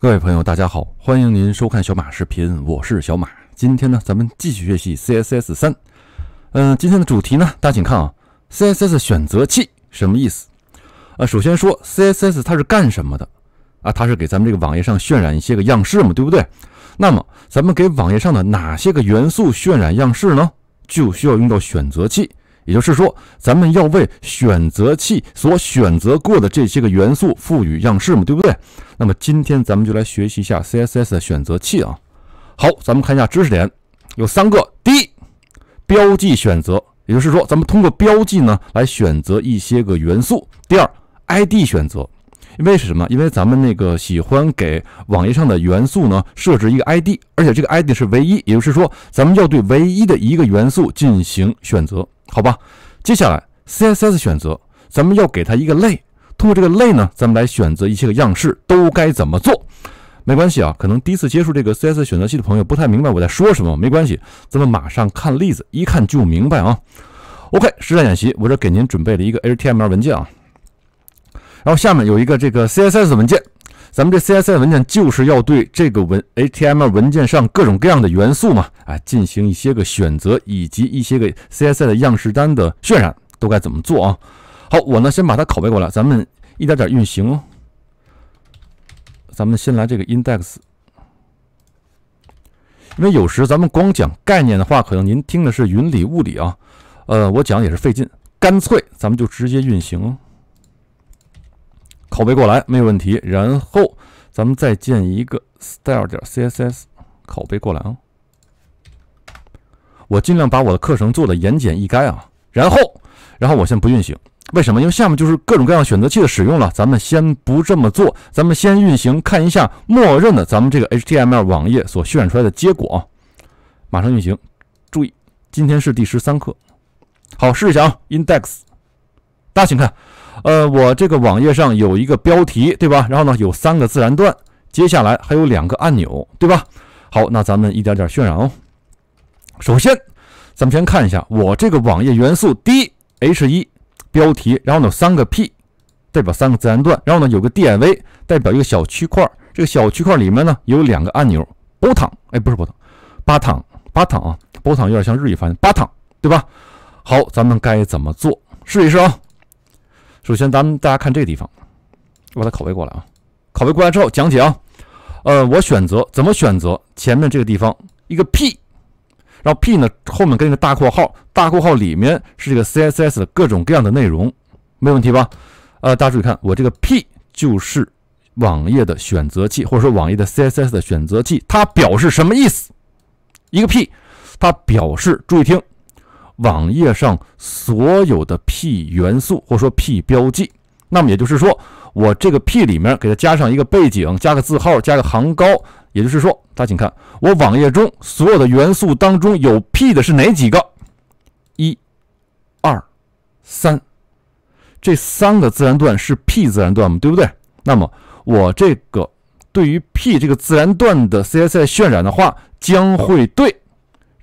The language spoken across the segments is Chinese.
各位朋友，大家好，欢迎您收看小马视频，我是小马。今天呢，咱们继续学习 CSS 三。嗯，今天的主题呢，大家请看啊，CSS 选择器什么意思？啊，首先说 CSS 它是干什么的啊？它是给咱们这个网页上渲染一些个样式嘛，对不对？那么咱们给网页上的哪些个元素渲染样式呢？就需要用到选择器。也就是说，咱们要为选择器所选择过的这些个元素赋予样式嘛，对不对？那么今天咱们就来学习一下 CSS 的选择器啊。好，咱们看一下知识点，有三个。第一，标记选择，也就是说，咱们通过标记呢来选择一些个元素。第二，ID 选择，因为是什么？因为咱们那个喜欢给网页上的元素呢设置一个 ID，而且这个 ID 是唯一，也就是说，咱们要对唯一的一个元素进行选择。好吧，接下来 CSS 选择，咱们要给它一个类。通过这个类呢，咱们来选择一些个样式都该怎么做。没关系啊，可能第一次接触这个 CSS 选择器的朋友不太明白我在说什么，没关系，咱们马上看例子，一看就明白啊。OK，实战演习，我这给您准备了一个 HTML 文件啊，然后下面有一个这个 CSS 文件。咱们这 CSS 文件就是要对这个文 HTML 文件上各种各样的元素嘛，啊，进行一些个选择，以及一些个 CSS 样式单的渲染都该怎么做啊？好，我呢先把它拷贝过来，咱们一点点运行。哦。咱们先来这个 index，因为有时咱们光讲概念的话，可能您听的是云里雾里啊。呃，我讲也是费劲，干脆咱们就直接运行。拷贝过来没有问题，然后咱们再建一个 style. 点 css，拷贝过来啊。我尽量把我的课程做的言简意赅啊。然后，然后我先不运行，为什么？因为下面就是各种各样选择器的使用了，咱们先不这么做，咱们先运行看一下默认的咱们这个 HTML 网页所渲染出来的结果啊。马上运行，注意，今天是第十三课，好，试一下啊，index，大家请看。呃，我这个网页上有一个标题，对吧？然后呢，有三个自然段，接下来还有两个按钮，对吧？好，那咱们一点点渲染哦。首先，咱们先看一下我这个网页元素：第一 h e 标题；然后呢，三个 P，代表三个自然段；然后呢，有个 DIV，代表一个小区块。这个小区块里面呢，有两个按钮 b o t a n 哎，不是 b o t a n b a t a n b a t a n 啊 b o t a n 有点像日语发音 b a t a n 对吧？好，咱们该怎么做？试一试啊。首先，咱们大家看这个地方，我把它拷贝过来啊。拷贝过来之后，讲解啊。呃，我选择怎么选择？前面这个地方一个 p，然后 p 呢后面跟一个大括号，大括号里面是这个 CSS 的各种各样的内容，没问题吧？呃，大家注意看，我这个 p 就是网页的选择器，或者说网页的 CSS 的选择器，它表示什么意思？一个 p，它表示，注意听。网页上所有的 P 元素，或者说 P 标记，那么也就是说，我这个 P 里面给它加上一个背景，加个字号，加个行高，也就是说，大家请看，我网页中所有的元素当中有 P 的是哪几个？一、二、三，这三个自然段是 P 自然段吗？对不对？那么我这个对于 P 这个自然段的 CSS 渲染的话，将会对。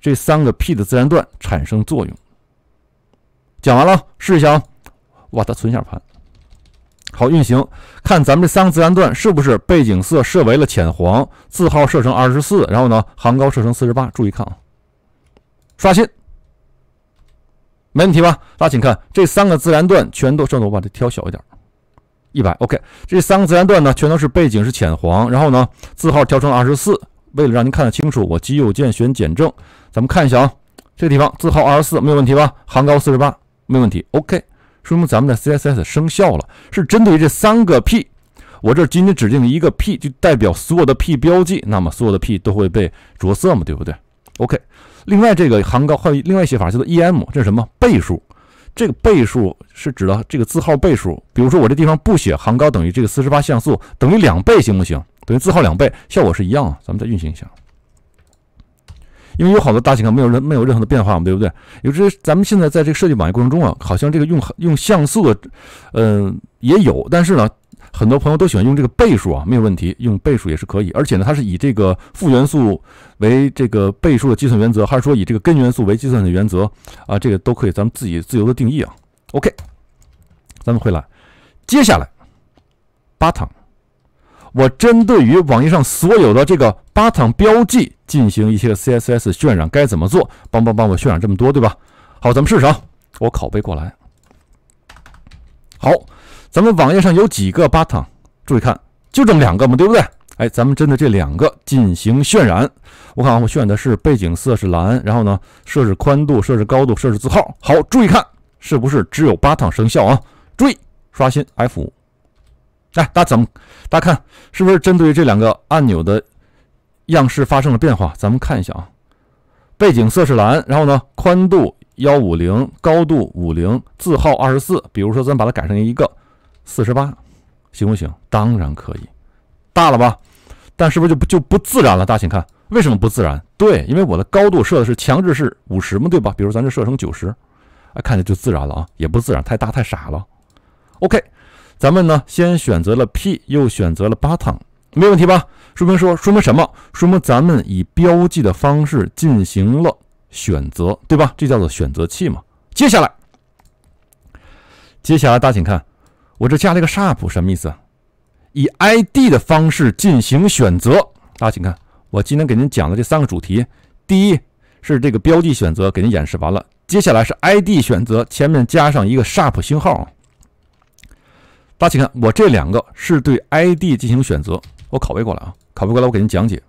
这三个 P 的自然段产生作用。讲完了，试一下啊！哇，它存下盘，好运行。看咱们这三个自然段是不是背景色设为了浅黄，字号设成二十四，然后呢，行高设成四十八。注意看啊，刷新，没问题吧？大家请看，这三个自然段全都。稍等，我把它调小一点，一百。OK，这三个自然段呢，全都是背景是浅黄，然后呢，字号调成二十四。为了让您看得清楚，我击右键选减正，咱们看一下啊，这地方字号二十四没有问题吧？行高四十八没问题，OK，说明咱们的 CSS 生效了，是针对于这三个 p，我这仅仅指定一个 p 就代表所有的 p 标记，那么所有的 p 都会被着色嘛，对不对？OK，另外这个行高还有另外写法叫做 em，这是什么倍数？这个倍数是指的这个字号倍数，比如说我这地方不写行高等于这个四十八像素，等于两倍行不行？等于字号两倍，效果是一样啊。咱们再运行一下，因为有好多大型况没有任没有任何的变化嘛，对不对？有这咱们现在在这个设计网页过程中啊，好像这个用用像素，的，嗯，也有，但是呢，很多朋友都喜欢用这个倍数啊，没有问题，用倍数也是可以。而且呢，它是以这个负元素为这个倍数的计算原则，还是说以这个根元素为计算的原则啊？这个都可以，咱们自己自由的定义啊。OK，咱们回来，接下来 button。我针对于网页上所有的这个 button 标记进行一些 CSS 渲染，该怎么做？帮帮帮我渲染这么多，对吧？好，咱们试试啊，我拷贝过来。好，咱们网页上有几个 button？注意看，就这么两个嘛，对不对？哎，咱们针对这两个进行渲染。我看啊，我渲染的是背景色是蓝，然后呢，设置宽度、设置高度、设置字号。好，注意看，是不是只有 button 生效啊？注意刷新 F5。来，大家怎么？大家看，是不是针对这两个按钮的样式发生了变化？咱们看一下啊，背景色是蓝，然后呢，宽度幺五零，高度五零，字号二十四。比如说，咱把它改成一个四十八，行不行？当然可以，大了吧？但是不是就不就不自然了？大家请看，为什么不自然？对，因为我的高度设的是强制是五十嘛，对吧？比如咱这设成九十，哎，看着就自然了啊，也不自然，太大太傻了。OK。咱们呢，先选择了 p，又选择了八趟，没问题吧？说明说说明什么？说明咱们以标记的方式进行了选择，对吧？这叫做选择器嘛。接下来，接下来大家请看，我这加了一个 sharp 什么意思？以 id 的方式进行选择。大家请看，我今天给您讲的这三个主题，第一是这个标记选择，给您演示完了。接下来是 id 选择，前面加上一个 sharp 星号。大家请看，我这两个是对 ID 进行选择。我拷贝过来啊，拷贝过来，我给您讲解。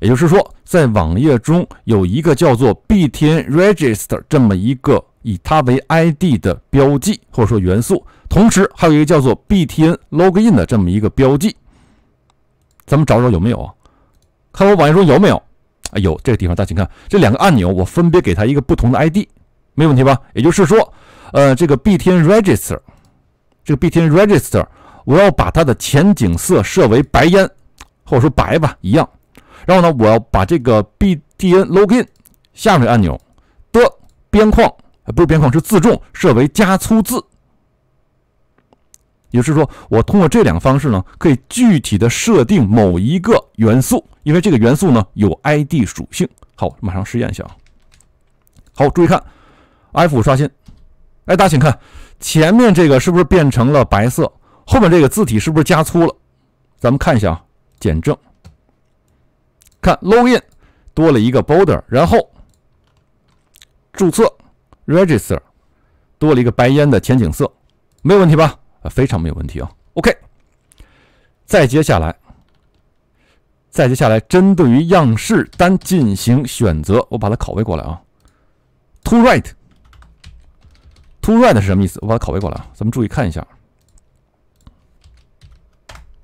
也就是说，在网页中有一个叫做 “btn register” 这么一个以它为 ID 的标记或者说元素，同时还有一个叫做 “btn log in” 的这么一个标记。咱们找找有没有？啊？看我网页中有没有？哎有，这个地方。大家请看，这两个按钮我分别给它一个不同的 ID，没问题吧？也就是说，呃，这个 “btn register”。这个 B t N Register，我要把它的前景色设为白烟，或者说白吧，一样。然后呢，我要把这个 B t N Login 下面按钮的边框，不是边框，是自重设为加粗字。也就是说，我通过这两个方式呢，可以具体的设定某一个元素，因为这个元素呢有 I D 属性。好，马上试验一下。好，注意看，F 刷新。哎，大家请看前面这个是不是变成了白色？后面这个字体是不是加粗了？咱们看一下啊，减正，看 login 多了一个 border，然后注册 register 多了一个白烟的前景色，没有问题吧？啊，非常没有问题啊。OK，再接下来，再接下来，针对于样式单进行选择，我把它拷贝过来啊，to right。t o red 是什么意思？我把它拷贝过来啊，咱们注意看一下。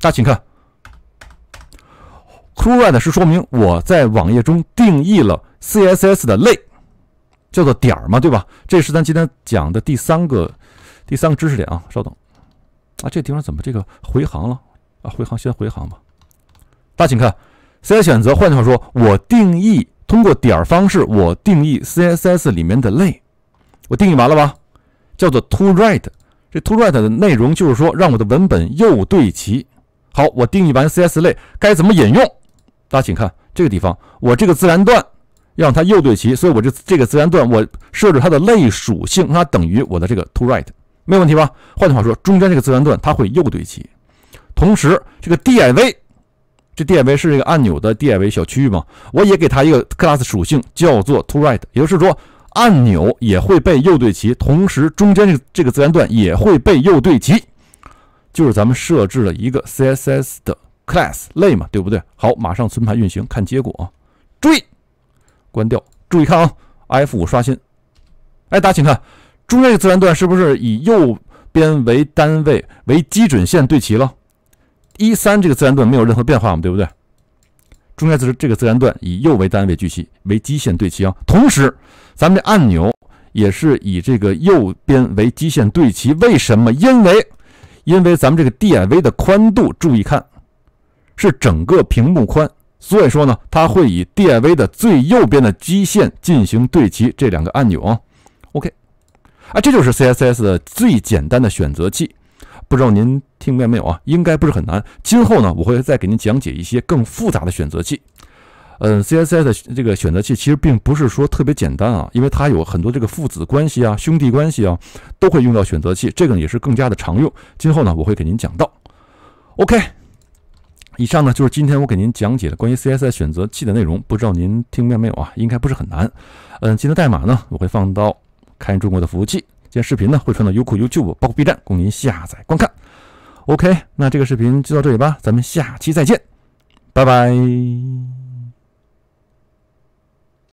大家请看 t o red 是说明我在网页中定义了 CSS 的类，叫做点儿嘛，对吧？这是咱今天讲的第三个第三个知识点啊。稍等，啊，这地方怎么这个回行了啊？回行，先回行吧。大家请看 c s 选择，换句话说，我定义通过点儿方式，我定义 CSS 里面的类，我定义完了吧？叫做 to right，这 to right 的内容就是说让我的文本右对齐。好，我定义完 CSS 类该怎么引用？大家请看这个地方，我这个自然段让它右对齐，所以我这这个自然段我设置它的类属性它等于我的这个 to right，没有问题吧？换句话说，中间这个自然段它会右对齐，同时这个 DIV，这 DIV 是这个按钮的 DIV 小区域嘛，我也给它一个 class 属性叫做 to right，也就是说。按钮也会被右对齐，同时中间这这个自然段也会被右对齐，就是咱们设置了一个 CSS 的 class 类嘛，对不对？好，马上存盘运行看结果啊！注意，关掉，注意看啊！F5 刷新，哎，大家请看，中间这个自然段是不是以右边为单位、为基准线对齐了？一三这个自然段没有任何变化嘛，对不对？中间这是这个自然段以右为单位聚齐为基线对齐啊。同时，咱们这按钮也是以这个右边为基线对齐。为什么？因为因为咱们这个 div 的宽度，注意看，是整个屏幕宽，所以说呢，它会以 div 的最右边的基线进行对齐。这两个按钮啊，OK，啊，这就是 CSS 的最简单的选择器。不知道您听明白没有啊？应该不是很难。今后呢，我会再给您讲解一些更复杂的选择器。嗯 c s s 的这个选择器其实并不是说特别简单啊，因为它有很多这个父子关系啊、兄弟关系啊，都会用到选择器。这个呢也是更加的常用。今后呢，我会给您讲到。OK，以上呢就是今天我给您讲解的关于 CSS 选择器的内容。不知道您听明白没有啊？应该不是很难。嗯，今天代码呢，我会放到开源中国的服务器。这视频呢会传到优酷、YouTube，包括 B 站，供您下载观看。OK，那这个视频就到这里吧，咱们下期再见，拜拜。